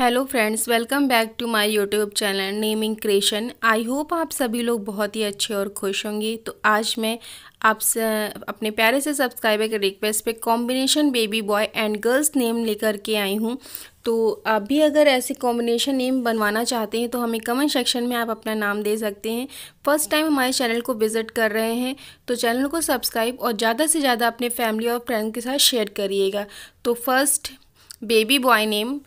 hello friends welcome back to my YouTube channel naming creation I hope आप सभी लोग बहुत ही अच्छे और खुश होंगे तो आज मैं आपसे अपने प्यारे से सब्सक्राइबर के रिक्वेस्ट पे combination baby boy and girls name लेकर के आई हूँ तो आप भी अगर ऐसे कॉम्बिनेशन नेम बनवाना चाहते हैं तो हमें कमेंट सेक्शन में आप अपना नाम दे सकते हैं फर्स्ट टाइम हमारे चैनल को विज़िट कर रहे हैं तो चैनल को सब्सक्राइब और ज़्यादा से ज़्यादा अपने फैमिली और फ्रेंड के साथ शेयर करिएगा तो first baby boy name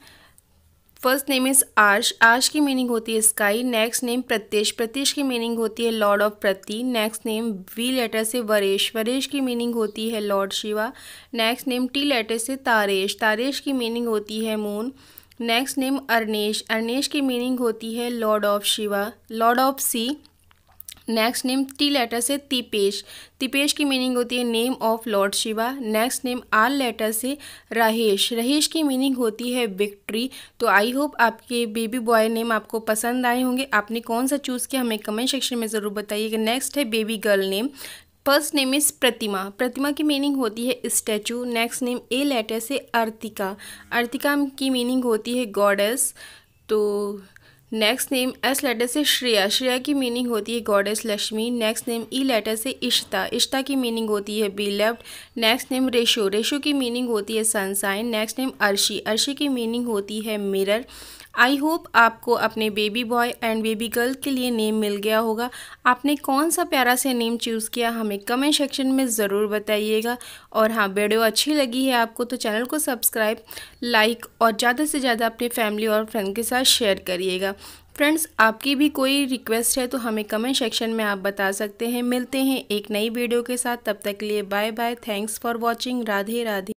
first name is Aarsh Aarsh की मीनिंग होती है sky next name Pratyesh Pratyesh की मीनिंग होती है लॉर्ड ऑफ प्रति नेक्स्ट नेम वी लेटर से वरेश वरेश की मीनिंग होती है lord Shiva next name T letter से तारेश तारेश की मीनिंग होती है moon next name Arnesh Arnesh की मीनिंग होती है lord of Shiva lord of sea next name T letter से तिपेश तिपेश की मीनिंग होती है name of lord Shiva next name R letter से रहेश रहेश की मीनिंग होती है विक्ट्री तो आई होप आपके बेबी बॉय नेम आपको पसंद आए होंगे आपने कौन सा चूज़ किया हमें कमेंट सेक्शन में ज़रूर बताइएगा नेक्स्ट है baby girl name first name is Pratima Pratima की मीनिंग होती है statue next name A letter से अर्तिका अर्तिका की मीनिंग होती है गॉडेस तो नेक्स्ट नेम एस लेटर से श्रेया श्रेया की मीनिंग होती है goddess Lakshmi next name E letter से इश्ता इश्ता की मीनिंग होती है be left next name Resho Resho की मीनिंग होती है sunshine next name Arshi Arshi की मीनिंग होती है मिरर आई होप आपको अपने baby boy and baby girl के लिए नेम मिल गया होगा आपने कौन सा प्यारा सा नेम चूज़ किया हमें कमेंट सेक्शन में ज़रूर बताइएगा और हाँ वीडियो अच्छी लगी है आपको तो चैनल को सब्सक्राइब लाइक और ज़्यादा से ज़्यादा अपने फैमिली और फ्रेंड के साथ शेयर करिएगा फ्रेंड्स आपकी भी कोई रिक्वेस्ट है तो हमें कमेंट सेक्शन में आप बता सकते हैं मिलते हैं एक नई वीडियो के साथ तब तक के लिए bye bye thanks for watching Radhe Radhe